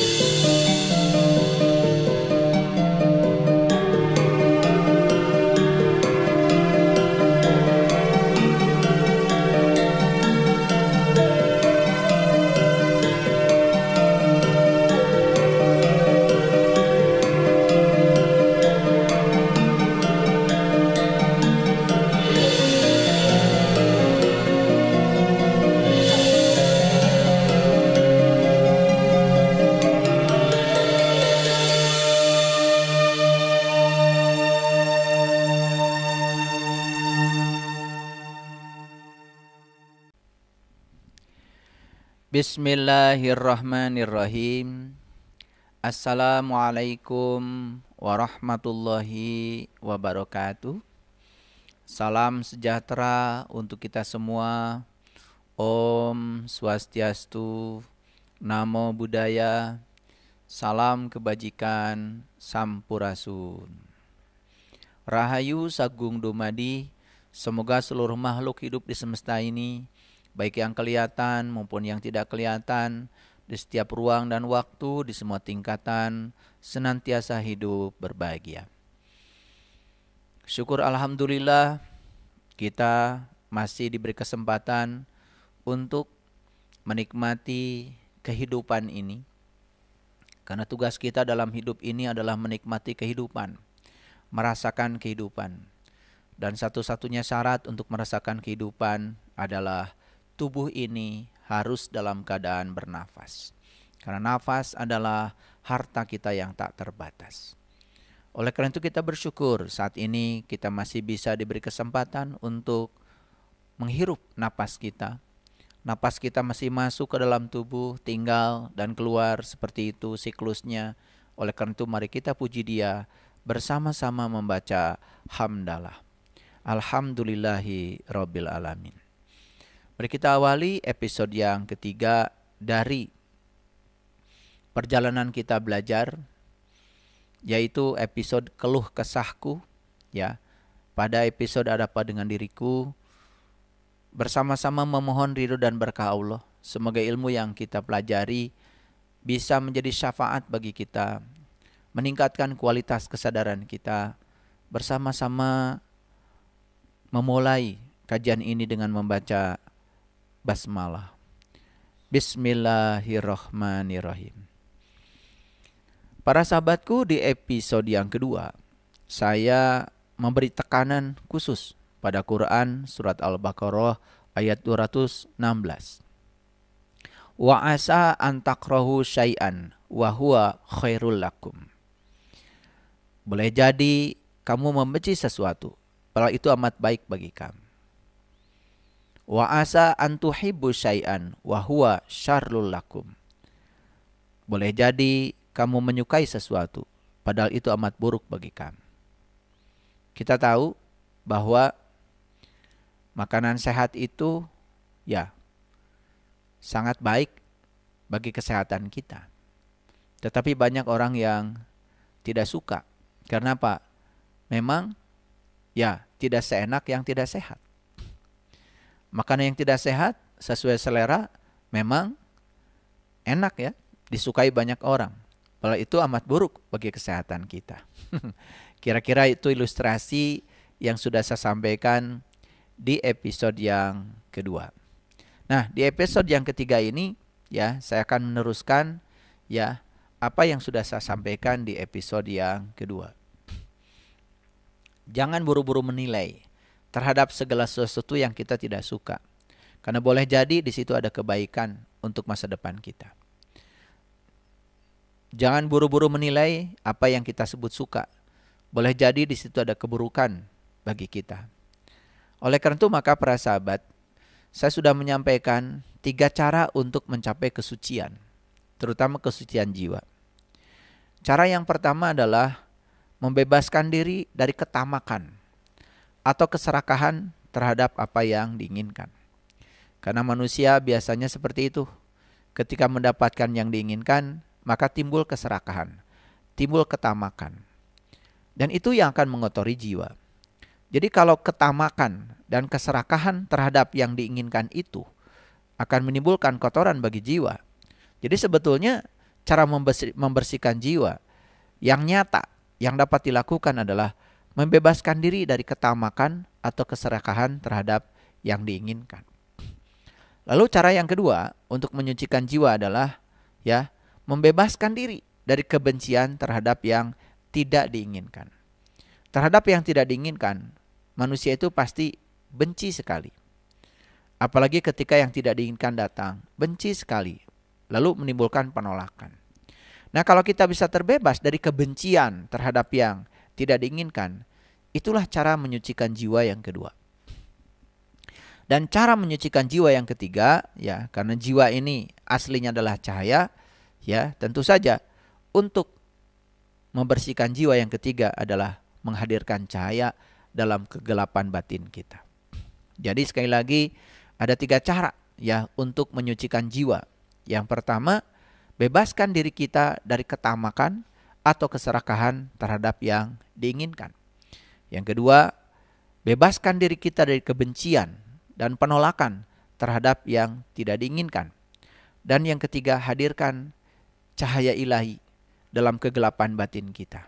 Música Bismillahirrahmanirrahim. Assalamualaikum warahmatullahi wabarakatuh. Salam sejahtera untuk kita semua. Om Swastiastu, Namo Buddhaya, Salam Kebajikan, Sampurasun. Rahayu Sagung Dumadi, semoga seluruh makhluk hidup di semesta ini baik yang kelihatan maupun yang tidak kelihatan, di setiap ruang dan waktu, di semua tingkatan, senantiasa hidup berbahagia. Syukur Alhamdulillah kita masih diberi kesempatan untuk menikmati kehidupan ini. Karena tugas kita dalam hidup ini adalah menikmati kehidupan, merasakan kehidupan. Dan satu-satunya syarat untuk merasakan kehidupan adalah tubuh ini harus dalam keadaan bernafas. Karena nafas adalah harta kita yang tak terbatas. Oleh karena itu kita bersyukur saat ini kita masih bisa diberi kesempatan untuk menghirup nafas kita. Nafas kita masih masuk ke dalam tubuh, tinggal dan keluar seperti itu siklusnya. Oleh karena itu mari kita puji dia bersama-sama membaca hamdalah. Alhamdulillahi Rabbil Alamin. Mari kita awali episode yang ketiga dari perjalanan kita belajar yaitu episode keluh kesahku ya. Pada episode ada apa dengan diriku bersama-sama memohon ridho dan berkah Allah. Semoga ilmu yang kita pelajari bisa menjadi syafaat bagi kita, meningkatkan kualitas kesadaran kita, bersama-sama memulai kajian ini dengan membaca basmalah. Bismillahirrahmanirrahim. Para sahabatku di episode yang kedua, saya memberi tekanan khusus pada Quran surat Al-Baqarah ayat 216. Wa asa antakrohu syai'an wa huwa khairul lakum. Boleh jadi kamu membenci sesuatu, padahal itu amat baik bagi kamu. Wa asa antuhibu syai'an wa huwa syarrul lakum. Boleh jadi kamu menyukai sesuatu padahal itu amat buruk bagi kamu. Kita tahu bahwa makanan sehat itu ya sangat baik bagi kesehatan kita. Tetapi banyak orang yang tidak suka. Karena apa? Memang ya tidak seenak yang tidak sehat. Makanan yang tidak sehat sesuai selera memang enak ya, disukai banyak orang. Kalau itu amat buruk bagi kesehatan kita. Kira-kira itu ilustrasi yang sudah saya sampaikan di episode yang kedua. Nah, di episode yang ketiga ini ya, saya akan meneruskan ya apa yang sudah saya sampaikan di episode yang kedua. Jangan buru-buru menilai terhadap segala sesuatu yang kita tidak suka. Karena boleh jadi di situ ada kebaikan untuk masa depan kita. Jangan buru-buru menilai apa yang kita sebut suka. Boleh jadi di situ ada keburukan bagi kita. Oleh karena itu maka para sahabat, saya sudah menyampaikan tiga cara untuk mencapai kesucian, terutama kesucian jiwa. Cara yang pertama adalah membebaskan diri dari ketamakan atau keserakahan terhadap apa yang diinginkan. Karena manusia biasanya seperti itu. Ketika mendapatkan yang diinginkan, maka timbul keserakahan, timbul ketamakan. Dan itu yang akan mengotori jiwa. Jadi kalau ketamakan dan keserakahan terhadap yang diinginkan itu akan menimbulkan kotoran bagi jiwa. Jadi sebetulnya cara membersihkan jiwa yang nyata yang dapat dilakukan adalah membebaskan diri dari ketamakan atau keserakahan terhadap yang diinginkan. Lalu cara yang kedua untuk menyucikan jiwa adalah ya membebaskan diri dari kebencian terhadap yang tidak diinginkan. Terhadap yang tidak diinginkan, manusia itu pasti benci sekali. Apalagi ketika yang tidak diinginkan datang, benci sekali, lalu menimbulkan penolakan. Nah, kalau kita bisa terbebas dari kebencian terhadap yang tidak diinginkan. Itulah cara menyucikan jiwa yang kedua. Dan cara menyucikan jiwa yang ketiga, ya, karena jiwa ini aslinya adalah cahaya, ya, tentu saja untuk membersihkan jiwa yang ketiga adalah menghadirkan cahaya dalam kegelapan batin kita. Jadi sekali lagi ada tiga cara ya untuk menyucikan jiwa. Yang pertama, bebaskan diri kita dari ketamakan, atau keserakahan terhadap yang diinginkan. Yang kedua, bebaskan diri kita dari kebencian dan penolakan terhadap yang tidak diinginkan. Dan yang ketiga, hadirkan cahaya ilahi dalam kegelapan batin kita.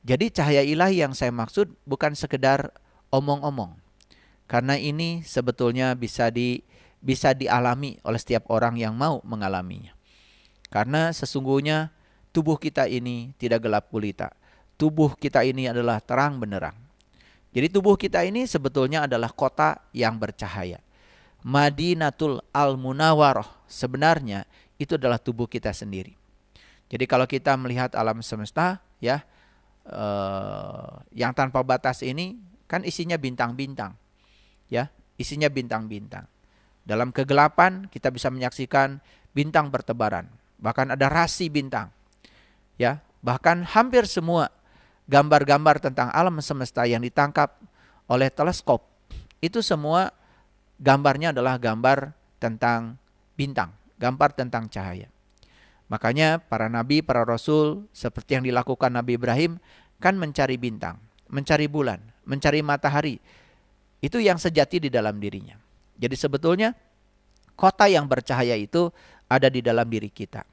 Jadi cahaya ilahi yang saya maksud bukan sekedar omong-omong. Karena ini sebetulnya bisa di bisa dialami oleh setiap orang yang mau mengalaminya. Karena sesungguhnya tubuh kita ini tidak gelap gulita. Tubuh kita ini adalah terang benderang. Jadi tubuh kita ini sebetulnya adalah kota yang bercahaya. Madinatul Al-Munawaroh sebenarnya itu adalah tubuh kita sendiri. Jadi kalau kita melihat alam semesta ya eh, yang tanpa batas ini kan isinya bintang-bintang. Ya, isinya bintang-bintang. Dalam kegelapan kita bisa menyaksikan bintang bertebaran, bahkan ada rasi bintang ya bahkan hampir semua gambar-gambar tentang alam semesta yang ditangkap oleh teleskop itu semua gambarnya adalah gambar tentang bintang, gambar tentang cahaya. Makanya para nabi, para rasul seperti yang dilakukan Nabi Ibrahim kan mencari bintang, mencari bulan, mencari matahari. Itu yang sejati di dalam dirinya. Jadi sebetulnya kota yang bercahaya itu ada di dalam diri kita.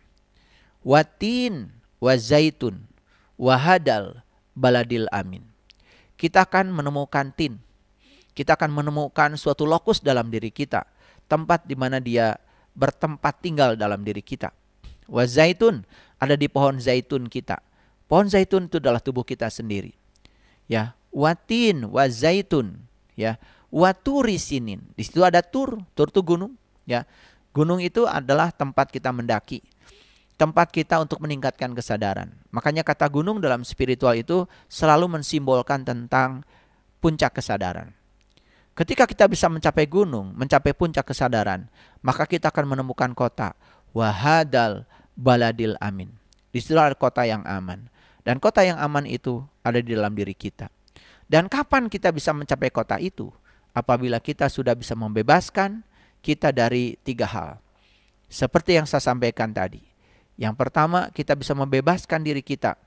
Watin wa zaitun wa hadal baladil amin. Kita akan menemukan tin. Kita akan menemukan suatu lokus dalam diri kita, tempat di mana dia bertempat tinggal dalam diri kita. Wa zaitun ada di pohon zaitun kita. Pohon zaitun itu adalah tubuh kita sendiri. Ya, watin wa zaitun ya. waturisinin. Di situ ada tur, tur itu gunung ya. Gunung itu adalah tempat kita mendaki tempat kita untuk meningkatkan kesadaran. Makanya kata gunung dalam spiritual itu selalu mensimbolkan tentang puncak kesadaran. Ketika kita bisa mencapai gunung, mencapai puncak kesadaran, maka kita akan menemukan kota wahadal baladil amin. Di situ ada kota yang aman. Dan kota yang aman itu ada di dalam diri kita. Dan kapan kita bisa mencapai kota itu? Apabila kita sudah bisa membebaskan kita dari tiga hal. Seperti yang saya sampaikan tadi yang pertama, kita bisa membebaskan diri kita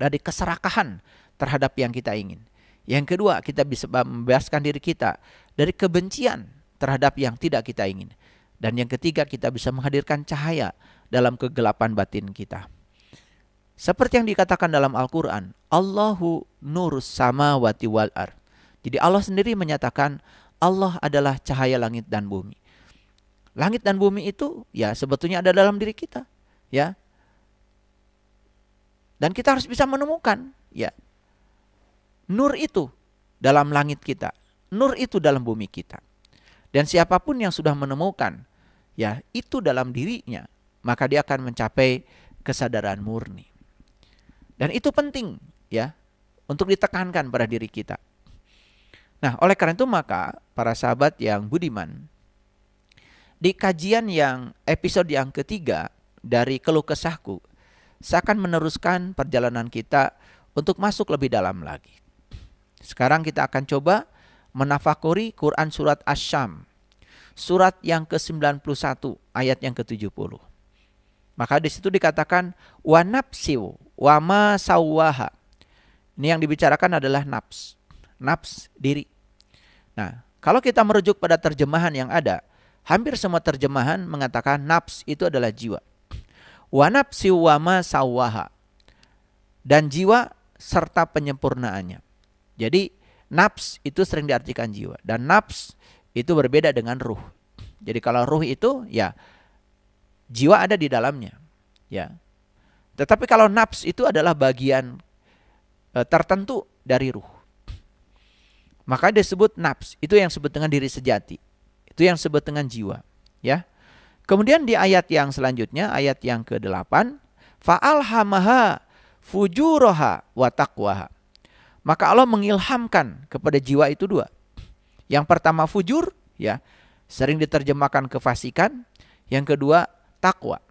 dari keserakahan terhadap yang kita ingin. Yang kedua, kita bisa membebaskan diri kita dari kebencian terhadap yang tidak kita ingin. Dan yang ketiga, kita bisa menghadirkan cahaya dalam kegelapan batin kita. Seperti yang dikatakan dalam Al-Quran, Allahu nurus Wati wal ar. Jadi Allah sendiri menyatakan Allah adalah cahaya langit dan bumi. Langit dan bumi itu ya sebetulnya ada dalam diri kita ya. Dan kita harus bisa menemukan ya. Nur itu dalam langit kita, nur itu dalam bumi kita. Dan siapapun yang sudah menemukan ya, itu dalam dirinya, maka dia akan mencapai kesadaran murni. Dan itu penting ya untuk ditekankan pada diri kita. Nah, oleh karena itu maka para sahabat yang budiman di kajian yang episode yang ketiga dari keluh kesahku, saya akan meneruskan perjalanan kita untuk masuk lebih dalam lagi. Sekarang kita akan coba menafakuri Quran Surat Asyam, surat yang ke-91, ayat yang ke-70. Maka di situ dikatakan wa nafsiu wa ma sawaha. Ini yang dibicarakan adalah nafs. Nafs diri. Nah, kalau kita merujuk pada terjemahan yang ada, hampir semua terjemahan mengatakan nafs itu adalah jiwa wanapsi wama sawaha dan jiwa serta penyempurnaannya. Jadi naps itu sering diartikan jiwa dan naps itu berbeda dengan ruh. Jadi kalau ruh itu ya jiwa ada di dalamnya, ya. Tetapi kalau naps itu adalah bagian e, tertentu dari ruh. Maka disebut naps, itu yang disebut dengan diri sejati. Itu yang disebut dengan jiwa, ya. Kemudian di ayat yang selanjutnya, ayat yang ke-8, fa'alhamaha fujuroha wa taqwaha. Maka Allah mengilhamkan kepada jiwa itu dua. Yang pertama fujur, ya sering diterjemahkan kefasikan. Yang kedua takwa,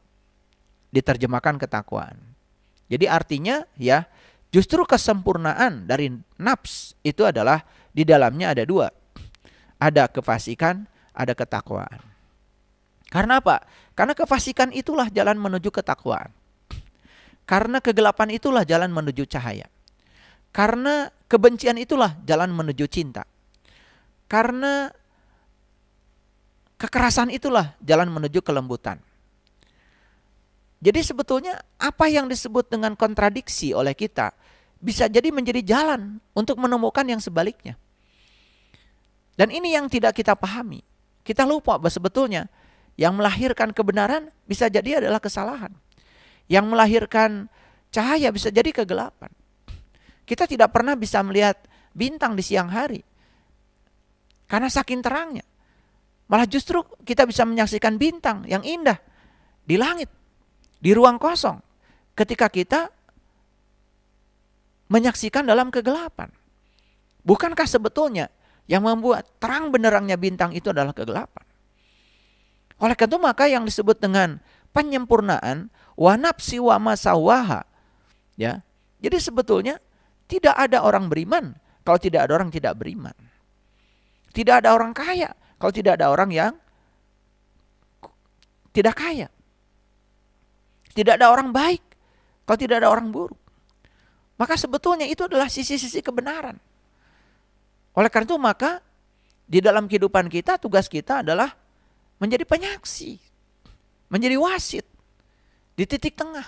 diterjemahkan ketakwaan. Jadi artinya ya justru kesempurnaan dari nafs itu adalah di dalamnya ada dua. Ada kefasikan, ada ketakwaan. Karena apa? Karena kefasikan itulah jalan menuju ketakwaan. Karena kegelapan itulah jalan menuju cahaya. Karena kebencian itulah jalan menuju cinta. Karena kekerasan itulah jalan menuju kelembutan. Jadi sebetulnya apa yang disebut dengan kontradiksi oleh kita bisa jadi menjadi jalan untuk menemukan yang sebaliknya. Dan ini yang tidak kita pahami. Kita lupa bahwa sebetulnya yang melahirkan kebenaran bisa jadi adalah kesalahan. Yang melahirkan cahaya bisa jadi kegelapan. Kita tidak pernah bisa melihat bintang di siang hari. Karena saking terangnya. Malah justru kita bisa menyaksikan bintang yang indah di langit, di ruang kosong. Ketika kita menyaksikan dalam kegelapan. Bukankah sebetulnya yang membuat terang benerangnya bintang itu adalah kegelapan? Oleh karena itu maka yang disebut dengan penyempurnaan wanapsi nafsi wa Ya. Jadi sebetulnya tidak ada orang beriman kalau tidak ada orang tidak beriman. Tidak ada orang kaya kalau tidak ada orang yang tidak kaya. Tidak ada orang baik kalau tidak ada orang buruk. Maka sebetulnya itu adalah sisi-sisi kebenaran. Oleh karena itu maka di dalam kehidupan kita tugas kita adalah menjadi penyaksi, menjadi wasit di titik tengah.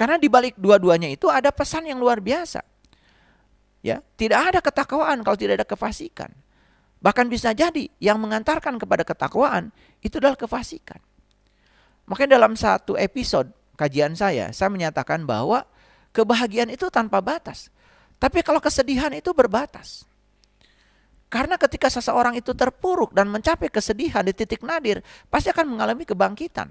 Karena di balik dua-duanya itu ada pesan yang luar biasa. Ya, tidak ada ketakwaan kalau tidak ada kefasikan. Bahkan bisa jadi yang mengantarkan kepada ketakwaan itu adalah kefasikan. Makanya dalam satu episode kajian saya, saya menyatakan bahwa kebahagiaan itu tanpa batas. Tapi kalau kesedihan itu berbatas. Karena ketika seseorang itu terpuruk dan mencapai kesedihan di titik nadir, pasti akan mengalami kebangkitan.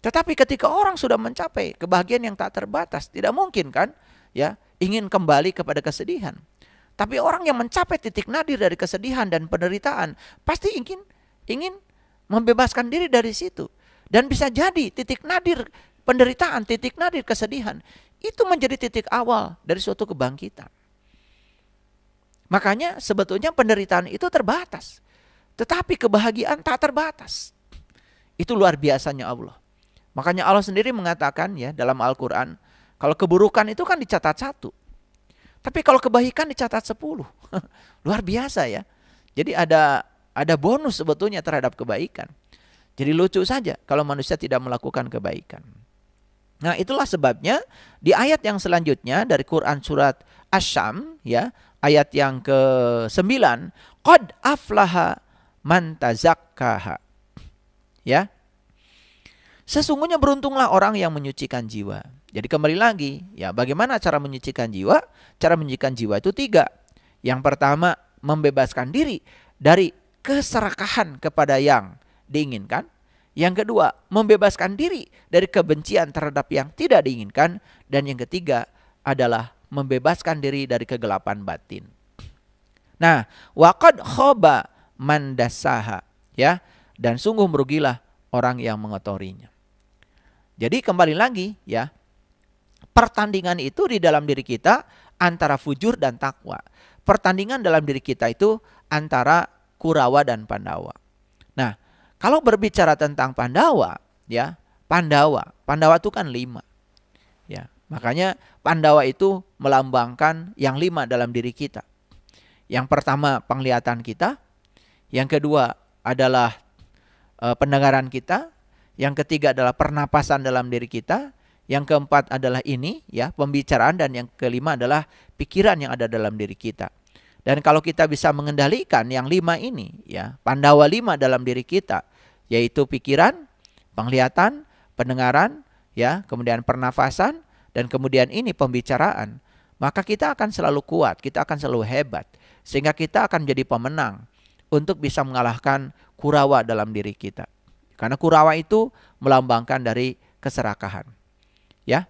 Tetapi ketika orang sudah mencapai kebahagiaan yang tak terbatas, tidak mungkin kan ya ingin kembali kepada kesedihan. Tapi orang yang mencapai titik nadir dari kesedihan dan penderitaan pasti ingin ingin membebaskan diri dari situ. Dan bisa jadi titik nadir penderitaan, titik nadir kesedihan itu menjadi titik awal dari suatu kebangkitan. Makanya sebetulnya penderitaan itu terbatas. Tetapi kebahagiaan tak terbatas. Itu luar biasanya Allah. Makanya Allah sendiri mengatakan ya dalam Al-Quran, kalau keburukan itu kan dicatat satu. Tapi kalau kebaikan dicatat sepuluh. luar biasa ya. Jadi ada ada bonus sebetulnya terhadap kebaikan. Jadi lucu saja kalau manusia tidak melakukan kebaikan. Nah, itulah sebabnya di ayat yang selanjutnya dari Quran surat Asyam ya, ayat yang ke-9, qad aflaha man tazakkaha. Ya. Sesungguhnya beruntunglah orang yang menyucikan jiwa. Jadi kembali lagi, ya bagaimana cara menyucikan jiwa? Cara menyucikan jiwa itu tiga. Yang pertama, membebaskan diri dari keserakahan kepada yang diinginkan. Yang kedua, membebaskan diri dari kebencian terhadap yang tidak diinginkan. Dan yang ketiga adalah membebaskan diri dari kegelapan batin. Nah, wakad khoba mandasaha ya dan sungguh merugilah orang yang mengotorinya. Jadi kembali lagi ya pertandingan itu di dalam diri kita antara fujur dan takwa. Pertandingan dalam diri kita itu antara Kurawa dan Pandawa. Nah, kalau berbicara tentang Pandawa, ya Pandawa, Pandawa itu kan lima, ya makanya Pandawa itu melambangkan yang lima dalam diri kita. Yang pertama penglihatan kita, yang kedua adalah e, pendengaran kita, yang ketiga adalah pernapasan dalam diri kita, yang keempat adalah ini ya, pembicaraan dan yang kelima adalah pikiran yang ada dalam diri kita. Dan kalau kita bisa mengendalikan yang lima ini ya, Pandawa lima dalam diri kita, yaitu pikiran, penglihatan, pendengaran, ya, kemudian pernafasan, dan kemudian ini pembicaraan, maka kita akan selalu kuat, kita akan selalu hebat sehingga kita akan jadi pemenang untuk bisa mengalahkan kurawa dalam diri kita. Karena kurawa itu melambangkan dari keserakahan. Ya.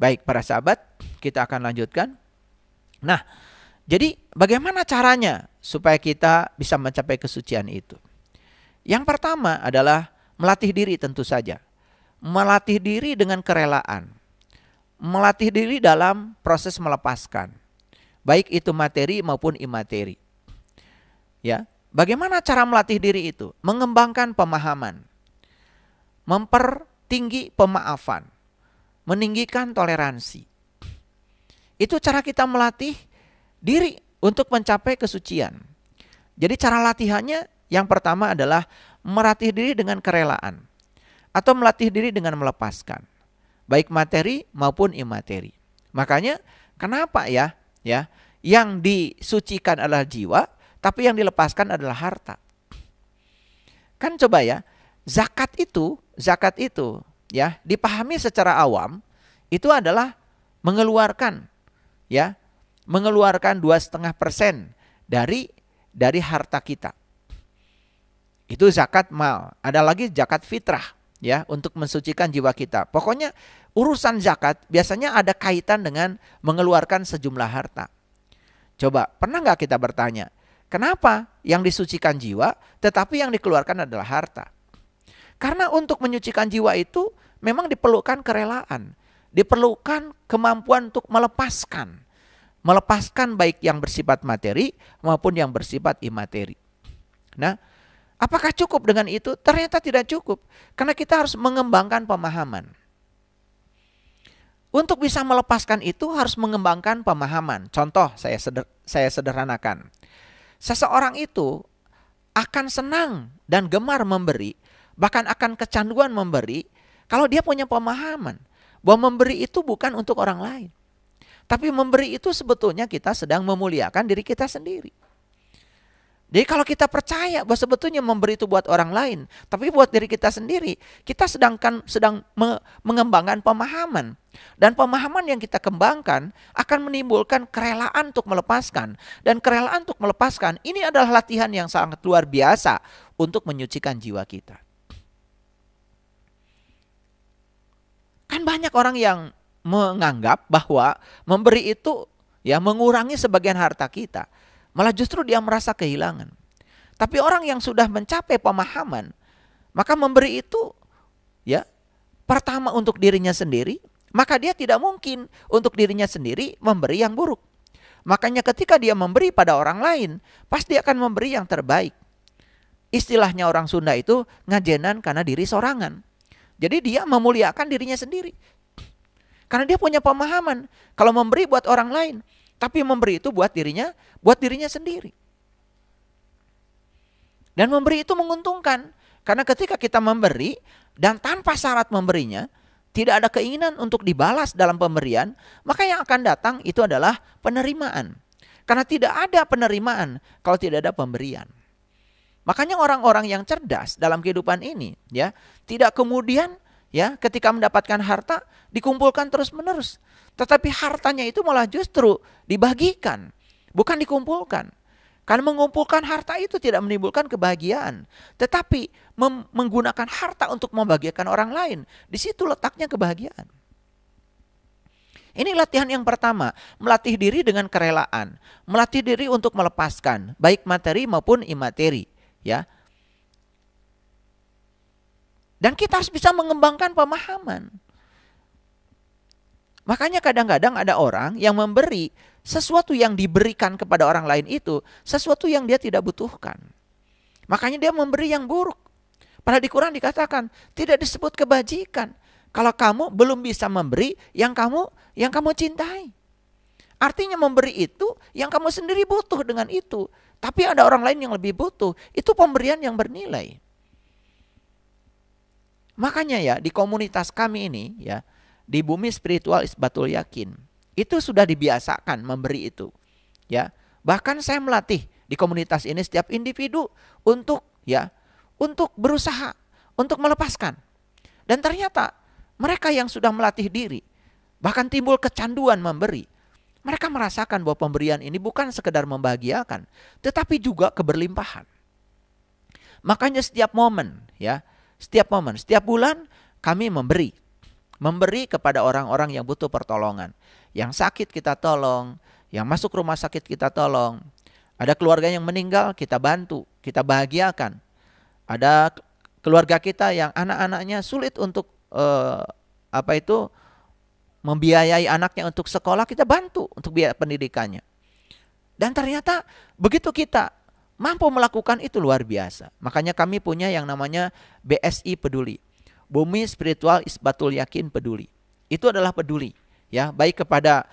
Baik, para sahabat, kita akan lanjutkan. Nah, jadi bagaimana caranya supaya kita bisa mencapai kesucian itu? Yang pertama adalah melatih diri tentu saja. Melatih diri dengan kerelaan melatih diri dalam proses melepaskan. Baik itu materi maupun imateri. Ya. Bagaimana cara melatih diri itu? Mengembangkan pemahaman. Mempertinggi pemaafan. Meninggikan toleransi. Itu cara kita melatih diri untuk mencapai kesucian. Jadi cara latihannya yang pertama adalah melatih diri dengan kerelaan atau melatih diri dengan melepaskan baik materi maupun imateri. Makanya kenapa ya ya yang disucikan adalah jiwa tapi yang dilepaskan adalah harta. Kan coba ya, zakat itu, zakat itu ya dipahami secara awam itu adalah mengeluarkan ya mengeluarkan dua setengah persen dari dari harta kita. Itu zakat mal. Ada lagi zakat fitrah ya untuk mensucikan jiwa kita. Pokoknya urusan zakat biasanya ada kaitan dengan mengeluarkan sejumlah harta. Coba pernah nggak kita bertanya, kenapa yang disucikan jiwa tetapi yang dikeluarkan adalah harta? Karena untuk menyucikan jiwa itu memang diperlukan kerelaan, diperlukan kemampuan untuk melepaskan. Melepaskan baik yang bersifat materi maupun yang bersifat imateri. Nah, Apakah cukup dengan itu? Ternyata tidak cukup. Karena kita harus mengembangkan pemahaman. Untuk bisa melepaskan itu harus mengembangkan pemahaman. Contoh saya seder, saya sederhanakan. Seseorang itu akan senang dan gemar memberi, bahkan akan kecanduan memberi kalau dia punya pemahaman bahwa memberi itu bukan untuk orang lain. Tapi memberi itu sebetulnya kita sedang memuliakan diri kita sendiri. Jadi kalau kita percaya bahwa sebetulnya memberi itu buat orang lain, tapi buat diri kita sendiri, kita sedangkan sedang me mengembangkan pemahaman. Dan pemahaman yang kita kembangkan akan menimbulkan kerelaan untuk melepaskan. Dan kerelaan untuk melepaskan ini adalah latihan yang sangat luar biasa untuk menyucikan jiwa kita. Kan banyak orang yang menganggap bahwa memberi itu ya mengurangi sebagian harta kita. Malah justru dia merasa kehilangan. Tapi orang yang sudah mencapai pemahaman, maka memberi itu ya pertama untuk dirinya sendiri, maka dia tidak mungkin untuk dirinya sendiri memberi yang buruk. Makanya ketika dia memberi pada orang lain, pasti akan memberi yang terbaik. Istilahnya orang Sunda itu ngajenan karena diri sorangan. Jadi dia memuliakan dirinya sendiri. Karena dia punya pemahaman kalau memberi buat orang lain, tapi memberi itu buat dirinya, buat dirinya sendiri. Dan memberi itu menguntungkan karena ketika kita memberi dan tanpa syarat memberinya, tidak ada keinginan untuk dibalas dalam pemberian, maka yang akan datang itu adalah penerimaan. Karena tidak ada penerimaan kalau tidak ada pemberian. Makanya orang-orang yang cerdas dalam kehidupan ini ya, tidak kemudian ya ketika mendapatkan harta dikumpulkan terus-menerus. Tetapi hartanya itu malah justru dibagikan, bukan dikumpulkan. Karena mengumpulkan harta itu tidak menimbulkan kebahagiaan, tetapi menggunakan harta untuk membagikan orang lain, di situ letaknya kebahagiaan. Ini latihan yang pertama, melatih diri dengan kerelaan, melatih diri untuk melepaskan baik materi maupun imateri, ya. Dan kita harus bisa mengembangkan pemahaman. Makanya kadang-kadang ada orang yang memberi sesuatu yang diberikan kepada orang lain itu sesuatu yang dia tidak butuhkan. Makanya dia memberi yang buruk. Padahal di Quran dikatakan tidak disebut kebajikan kalau kamu belum bisa memberi yang kamu yang kamu cintai. Artinya memberi itu yang kamu sendiri butuh dengan itu, tapi ada orang lain yang lebih butuh. Itu pemberian yang bernilai. Makanya ya di komunitas kami ini ya di bumi spiritual isbatul yakin itu sudah dibiasakan memberi itu ya bahkan saya melatih di komunitas ini setiap individu untuk ya untuk berusaha untuk melepaskan dan ternyata mereka yang sudah melatih diri bahkan timbul kecanduan memberi mereka merasakan bahwa pemberian ini bukan sekedar membahagiakan tetapi juga keberlimpahan makanya setiap momen ya setiap momen, setiap bulan kami memberi. Memberi kepada orang-orang yang butuh pertolongan. Yang sakit kita tolong, yang masuk rumah sakit kita tolong. Ada keluarga yang meninggal kita bantu, kita bahagiakan. Ada keluarga kita yang anak-anaknya sulit untuk eh, apa itu membiayai anaknya untuk sekolah kita bantu untuk biaya pendidikannya. Dan ternyata begitu kita mampu melakukan itu luar biasa. Makanya kami punya yang namanya BSI Peduli. Bumi Spiritual Isbatul Yakin Peduli. Itu adalah peduli ya, baik kepada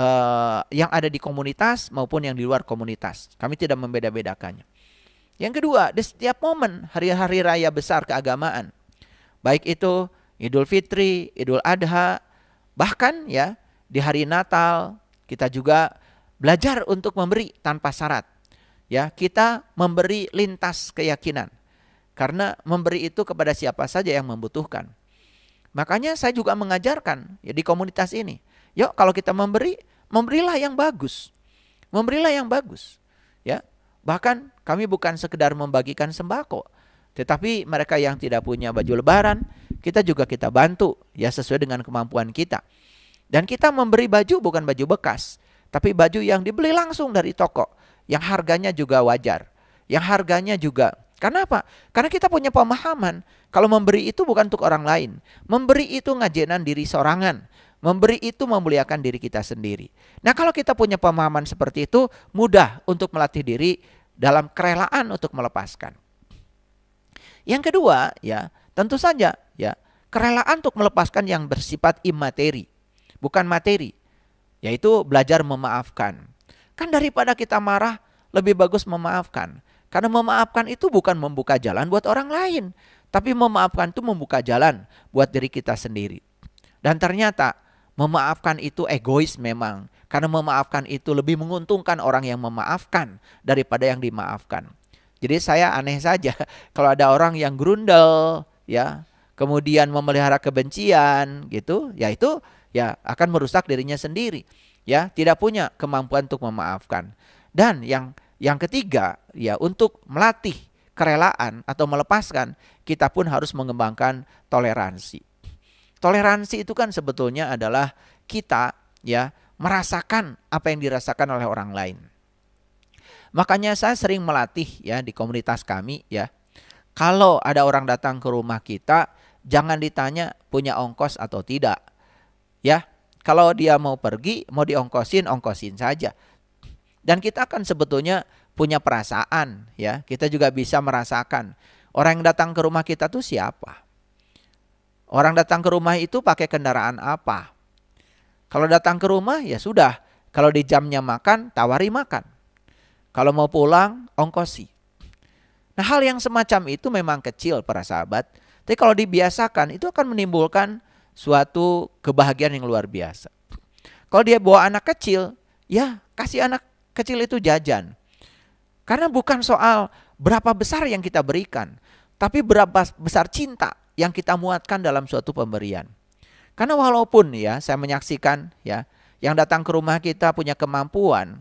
uh, yang ada di komunitas maupun yang di luar komunitas. Kami tidak membeda-bedakannya. Yang kedua, di setiap momen hari-hari raya besar keagamaan, baik itu Idul Fitri, Idul Adha, bahkan ya di hari Natal kita juga belajar untuk memberi tanpa syarat ya kita memberi lintas keyakinan karena memberi itu kepada siapa saja yang membutuhkan makanya saya juga mengajarkan ya di komunitas ini yuk kalau kita memberi memberilah yang bagus memberilah yang bagus ya bahkan kami bukan sekedar membagikan sembako tetapi mereka yang tidak punya baju lebaran kita juga kita bantu ya sesuai dengan kemampuan kita dan kita memberi baju bukan baju bekas tapi baju yang dibeli langsung dari toko yang harganya juga wajar, yang harganya juga. Karena apa? Karena kita punya pemahaman kalau memberi itu bukan untuk orang lain. Memberi itu ngajenan diri sorangan. Memberi itu memuliakan diri kita sendiri. Nah, kalau kita punya pemahaman seperti itu, mudah untuk melatih diri dalam kerelaan untuk melepaskan. Yang kedua, ya, tentu saja, ya, kerelaan untuk melepaskan yang bersifat imateri, bukan materi, yaitu belajar memaafkan. Kan daripada kita marah, lebih bagus memaafkan. Karena memaafkan itu bukan membuka jalan buat orang lain, tapi memaafkan itu membuka jalan buat diri kita sendiri. Dan ternyata memaafkan itu egois memang, karena memaafkan itu lebih menguntungkan orang yang memaafkan daripada yang dimaafkan. Jadi saya aneh saja kalau ada orang yang grundel, ya, kemudian memelihara kebencian gitu, ya itu ya akan merusak dirinya sendiri ya tidak punya kemampuan untuk memaafkan. Dan yang yang ketiga, ya untuk melatih kerelaan atau melepaskan, kita pun harus mengembangkan toleransi. Toleransi itu kan sebetulnya adalah kita ya merasakan apa yang dirasakan oleh orang lain. Makanya saya sering melatih ya di komunitas kami ya. Kalau ada orang datang ke rumah kita, jangan ditanya punya ongkos atau tidak. Ya, kalau dia mau pergi, mau diongkosin, ongkosin saja. Dan kita akan sebetulnya punya perasaan ya. Kita juga bisa merasakan orang yang datang ke rumah kita tuh siapa. Orang datang ke rumah itu pakai kendaraan apa? Kalau datang ke rumah ya sudah, kalau di jamnya makan tawari makan. Kalau mau pulang ongkosi. Nah, hal yang semacam itu memang kecil para sahabat, tapi kalau dibiasakan itu akan menimbulkan suatu kebahagiaan yang luar biasa. Kalau dia bawa anak kecil, ya kasih anak kecil itu jajan. Karena bukan soal berapa besar yang kita berikan, tapi berapa besar cinta yang kita muatkan dalam suatu pemberian. Karena walaupun ya saya menyaksikan ya yang datang ke rumah kita punya kemampuan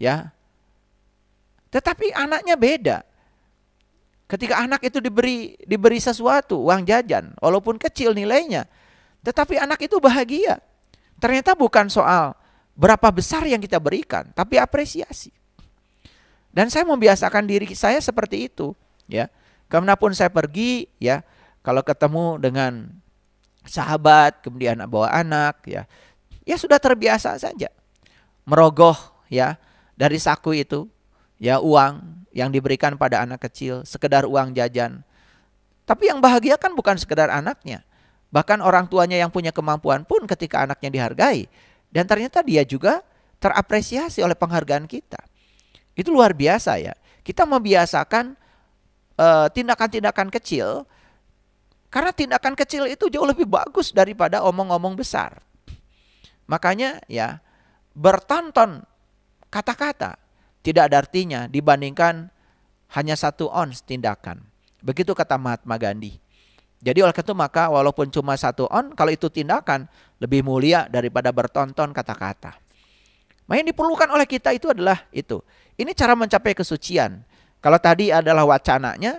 ya tetapi anaknya beda. Ketika anak itu diberi diberi sesuatu, uang jajan, walaupun kecil nilainya, tetapi anak itu bahagia. Ternyata bukan soal berapa besar yang kita berikan, tapi apresiasi. Dan saya membiasakan diri saya seperti itu, ya. Karena pun saya pergi, ya, kalau ketemu dengan sahabat, kemudian bawa anak, ya, ya sudah terbiasa saja merogoh, ya, dari saku itu, ya, uang yang diberikan pada anak kecil, sekedar uang jajan. Tapi yang bahagia kan bukan sekedar anaknya, Bahkan orang tuanya yang punya kemampuan pun ketika anaknya dihargai dan ternyata dia juga terapresiasi oleh penghargaan kita. Itu luar biasa ya. Kita membiasakan eh, tindakan-tindakan uh, kecil karena tindakan kecil itu jauh lebih bagus daripada omong-omong besar. Makanya ya bertonton kata-kata tidak ada artinya dibandingkan hanya satu ons tindakan. Begitu kata Mahatma Gandhi. Jadi oleh itu maka walaupun cuma satu on, kalau itu tindakan lebih mulia daripada bertonton kata-kata. Nah, yang diperlukan oleh kita itu adalah itu. Ini cara mencapai kesucian. Kalau tadi adalah wacananya,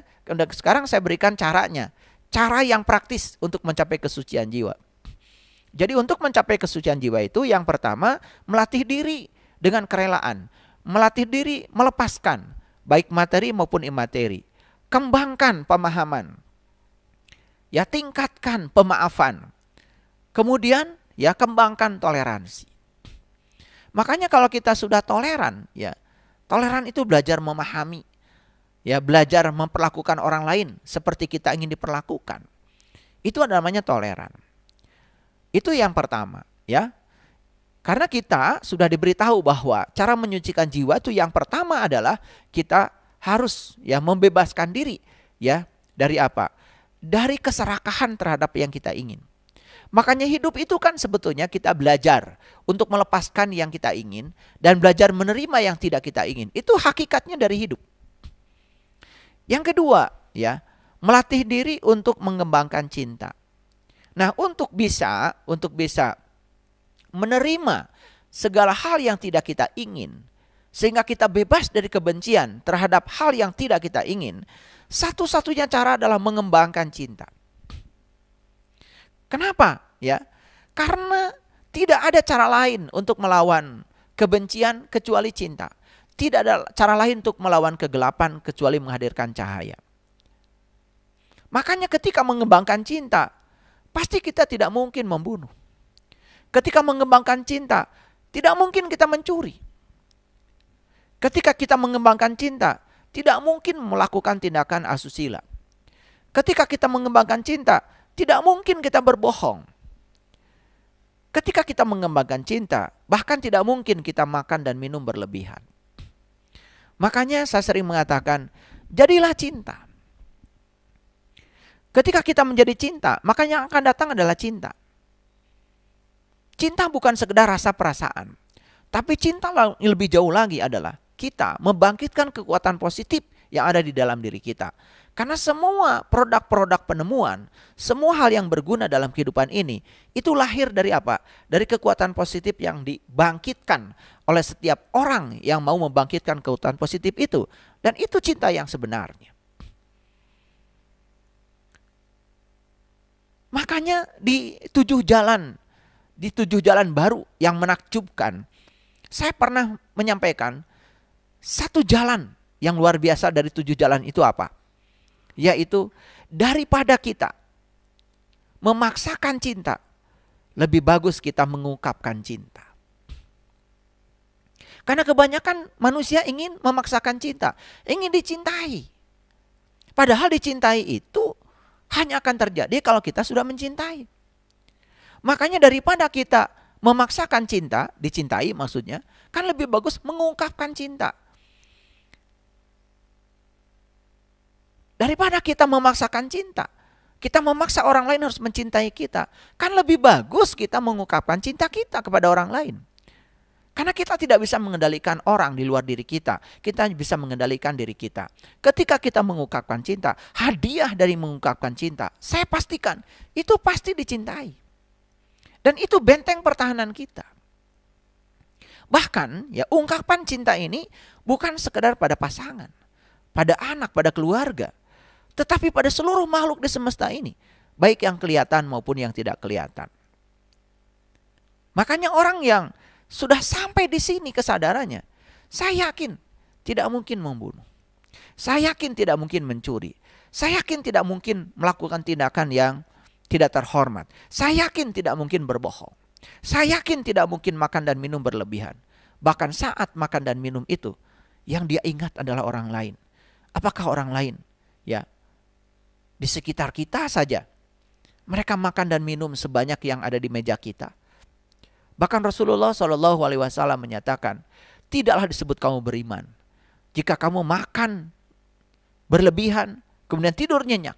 sekarang saya berikan caranya. Cara yang praktis untuk mencapai kesucian jiwa. Jadi untuk mencapai kesucian jiwa itu yang pertama melatih diri dengan kerelaan. Melatih diri melepaskan baik materi maupun imateri. Kembangkan pemahaman ya tingkatkan pemaafan. Kemudian ya kembangkan toleransi. Makanya kalau kita sudah toleran, ya toleran itu belajar memahami, ya belajar memperlakukan orang lain seperti kita ingin diperlakukan. Itu namanya toleran. Itu yang pertama, ya. Karena kita sudah diberitahu bahwa cara menyucikan jiwa itu yang pertama adalah kita harus ya membebaskan diri ya dari apa? dari keserakahan terhadap yang kita ingin. Makanya hidup itu kan sebetulnya kita belajar untuk melepaskan yang kita ingin dan belajar menerima yang tidak kita ingin. Itu hakikatnya dari hidup. Yang kedua, ya, melatih diri untuk mengembangkan cinta. Nah, untuk bisa, untuk bisa menerima segala hal yang tidak kita ingin sehingga kita bebas dari kebencian terhadap hal yang tidak kita ingin, satu-satunya cara adalah mengembangkan cinta. Kenapa? Ya, karena tidak ada cara lain untuk melawan kebencian kecuali cinta. Tidak ada cara lain untuk melawan kegelapan kecuali menghadirkan cahaya. Makanya ketika mengembangkan cinta, pasti kita tidak mungkin membunuh. Ketika mengembangkan cinta, tidak mungkin kita mencuri. Ketika kita mengembangkan cinta, tidak mungkin melakukan tindakan asusila. Ketika kita mengembangkan cinta, tidak mungkin kita berbohong. Ketika kita mengembangkan cinta, bahkan tidak mungkin kita makan dan minum berlebihan. Makanya saya sering mengatakan, jadilah cinta. Ketika kita menjadi cinta, maka yang akan datang adalah cinta. Cinta bukan sekedar rasa perasaan, tapi cinta lebih jauh lagi adalah kita membangkitkan kekuatan positif yang ada di dalam diri kita. Karena semua produk-produk penemuan, semua hal yang berguna dalam kehidupan ini, itu lahir dari apa? Dari kekuatan positif yang dibangkitkan oleh setiap orang yang mau membangkitkan kekuatan positif itu. Dan itu cinta yang sebenarnya. Makanya di tujuh jalan, di tujuh jalan baru yang menakjubkan, saya pernah menyampaikan satu jalan yang luar biasa dari tujuh jalan itu apa? Yaitu daripada kita memaksakan cinta, lebih bagus kita mengungkapkan cinta. Karena kebanyakan manusia ingin memaksakan cinta, ingin dicintai. Padahal dicintai itu hanya akan terjadi kalau kita sudah mencintai. Makanya daripada kita memaksakan cinta, dicintai maksudnya, kan lebih bagus mengungkapkan cinta. Daripada kita memaksakan cinta, kita memaksa orang lain harus mencintai kita. Kan lebih bagus kita mengungkapkan cinta kita kepada orang lain. Karena kita tidak bisa mengendalikan orang di luar diri kita. Kita bisa mengendalikan diri kita. Ketika kita mengungkapkan cinta, hadiah dari mengungkapkan cinta, saya pastikan itu pasti dicintai. Dan itu benteng pertahanan kita. Bahkan ya ungkapan cinta ini bukan sekedar pada pasangan, pada anak, pada keluarga, tetapi pada seluruh makhluk di semesta ini, baik yang kelihatan maupun yang tidak kelihatan. Makanya orang yang sudah sampai di sini kesadarannya, saya yakin tidak mungkin membunuh. Saya yakin tidak mungkin mencuri. Saya yakin tidak mungkin melakukan tindakan yang tidak terhormat. Saya yakin tidak mungkin berbohong. Saya yakin tidak mungkin makan dan minum berlebihan. Bahkan saat makan dan minum itu, yang dia ingat adalah orang lain. Apakah orang lain ya di sekitar kita saja. Mereka makan dan minum sebanyak yang ada di meja kita. Bahkan Rasulullah Shallallahu Alaihi Wasallam menyatakan, tidaklah disebut kamu beriman jika kamu makan berlebihan kemudian tidur nyenyak,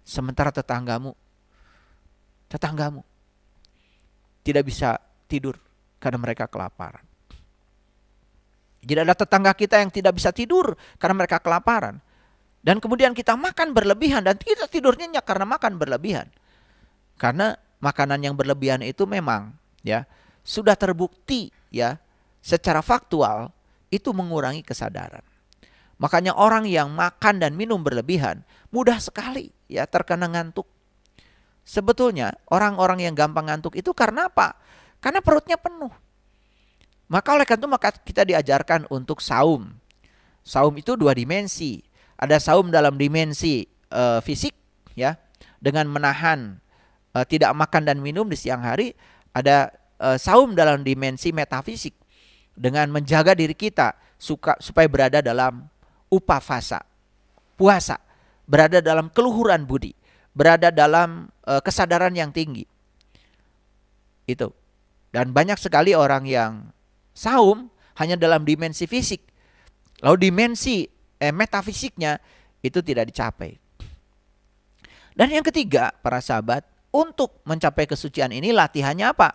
sementara tetanggamu, tetanggamu tidak bisa tidur karena mereka kelaparan. Jadi ada tetangga kita yang tidak bisa tidur karena mereka kelaparan. Dan kemudian kita makan berlebihan dan kita tidur nyenyak karena makan berlebihan. Karena makanan yang berlebihan itu memang ya sudah terbukti ya secara faktual itu mengurangi kesadaran. Makanya orang yang makan dan minum berlebihan mudah sekali ya terkena ngantuk. Sebetulnya orang-orang yang gampang ngantuk itu karena apa? Karena perutnya penuh. Maka oleh karena itu maka kita diajarkan untuk saum. Saum itu dua dimensi, ada saum dalam dimensi uh, fisik ya dengan menahan uh, tidak makan dan minum di siang hari, ada uh, saum dalam dimensi metafisik dengan menjaga diri kita suka supaya berada dalam upafasa, puasa, berada dalam keluhuran budi, berada dalam uh, kesadaran yang tinggi. Itu. Dan banyak sekali orang yang saum hanya dalam dimensi fisik. Lalu dimensi eh, metafisiknya itu tidak dicapai. Dan yang ketiga, para sahabat, untuk mencapai kesucian ini latihannya apa?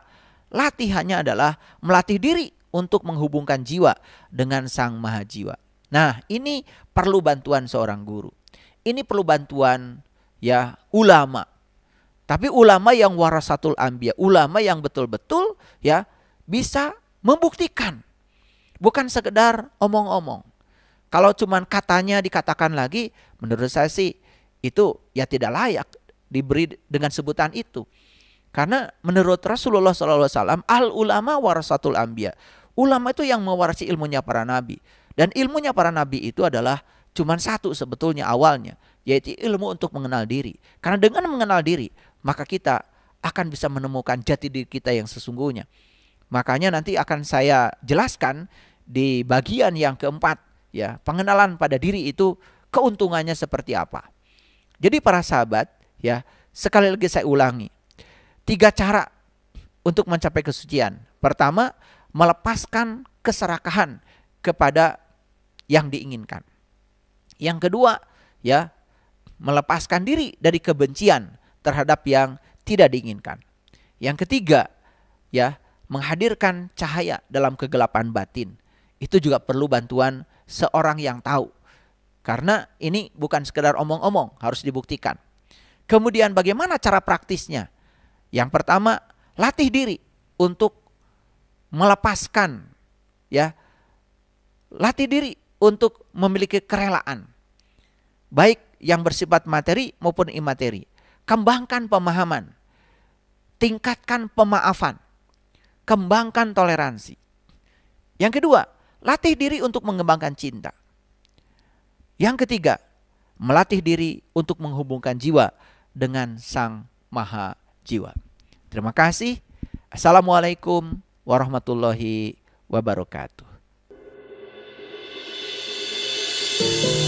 Latihannya adalah melatih diri untuk menghubungkan jiwa dengan Sang Maha Jiwa. Nah, ini perlu bantuan seorang guru. Ini perlu bantuan ya ulama. Tapi ulama yang warasatul ambia, ulama yang betul-betul ya bisa membuktikan bukan sekedar omong-omong. Kalau cuma katanya dikatakan lagi, menurut saya sih itu ya tidak layak diberi dengan sebutan itu. Karena menurut Rasulullah SAW, al ulama warasatul ambia. Ulama itu yang mewarisi ilmunya para nabi. Dan ilmunya para nabi itu adalah cuma satu sebetulnya awalnya, yaitu ilmu untuk mengenal diri. Karena dengan mengenal diri, maka kita akan bisa menemukan jati diri kita yang sesungguhnya. Makanya nanti akan saya jelaskan di bagian yang keempat ya pengenalan pada diri itu keuntungannya seperti apa. Jadi para sahabat ya sekali lagi saya ulangi tiga cara untuk mencapai kesucian. Pertama melepaskan keserakahan kepada yang diinginkan. Yang kedua ya melepaskan diri dari kebencian terhadap yang tidak diinginkan. Yang ketiga ya menghadirkan cahaya dalam kegelapan batin. Itu juga perlu bantuan seorang yang tahu. Karena ini bukan sekedar omong-omong, harus dibuktikan. Kemudian bagaimana cara praktisnya? Yang pertama, latih diri untuk melepaskan ya. Latih diri untuk memiliki kerelaan. Baik yang bersifat materi maupun imateri. Kembangkan pemahaman. Tingkatkan pemaafan. Kembangkan toleransi. Yang kedua, Latih diri untuk mengembangkan cinta. Yang ketiga, melatih diri untuk menghubungkan jiwa dengan Sang Maha Jiwa. Terima kasih. Assalamualaikum warahmatullahi wabarakatuh.